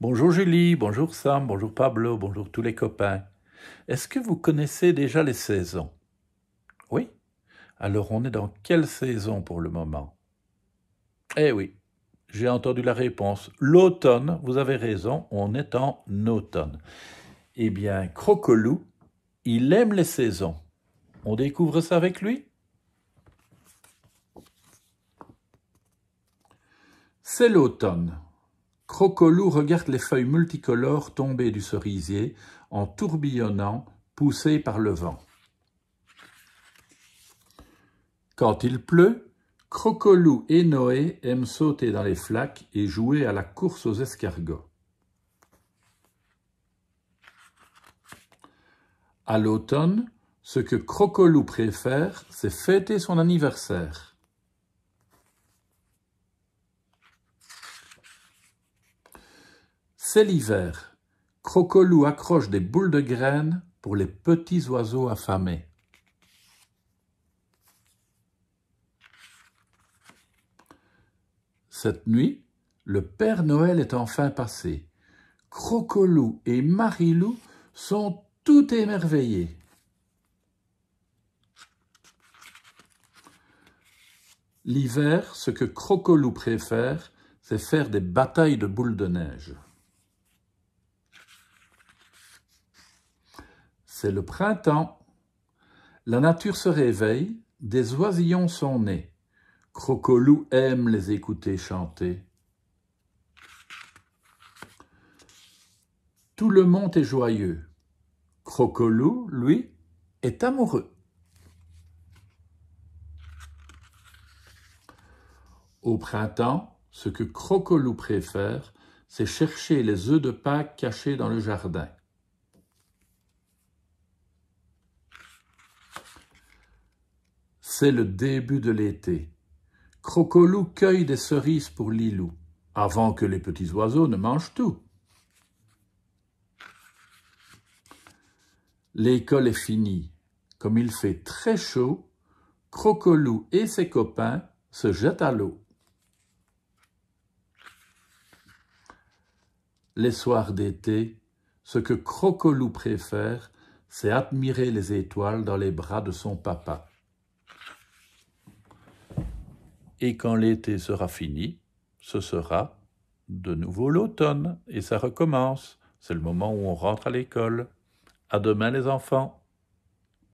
Bonjour Julie, bonjour Sam, bonjour Pablo, bonjour tous les copains. Est-ce que vous connaissez déjà les saisons Oui Alors on est dans quelle saison pour le moment Eh oui, j'ai entendu la réponse. L'automne, vous avez raison, on est en automne. Eh bien, Crocolou, il aime les saisons. On découvre ça avec lui C'est l'automne. Crocolou regarde les feuilles multicolores tomber du cerisier en tourbillonnant, poussées par le vent. Quand il pleut, Crocolou et Noé aiment sauter dans les flaques et jouer à la course aux escargots. À l'automne, ce que Crocolou préfère, c'est fêter son anniversaire. C'est l'hiver. Crocolou accroche des boules de graines pour les petits oiseaux affamés. Cette nuit, le Père Noël est enfin passé. Crocolou et Marilou sont tout émerveillés. L'hiver, ce que Crocolou préfère, c'est faire des batailles de boules de neige. c'est le printemps. La nature se réveille, des oisillons sont nés. Crocolou aime les écouter chanter. Tout le monde est joyeux. Crocolou, lui, est amoureux. Au printemps, ce que Crocolou préfère, c'est chercher les œufs de Pâques cachés dans le jardin. C'est le début de l'été. Crocolou cueille des cerises pour Lilou, avant que les petits oiseaux ne mangent tout. L'école est finie. Comme il fait très chaud, Crocolou et ses copains se jettent à l'eau. Les soirs d'été, ce que Crocolou préfère, c'est admirer les étoiles dans les bras de son papa et quand l'été sera fini, ce sera de nouveau l'automne, et ça recommence. C'est le moment où on rentre à l'école. À demain les enfants.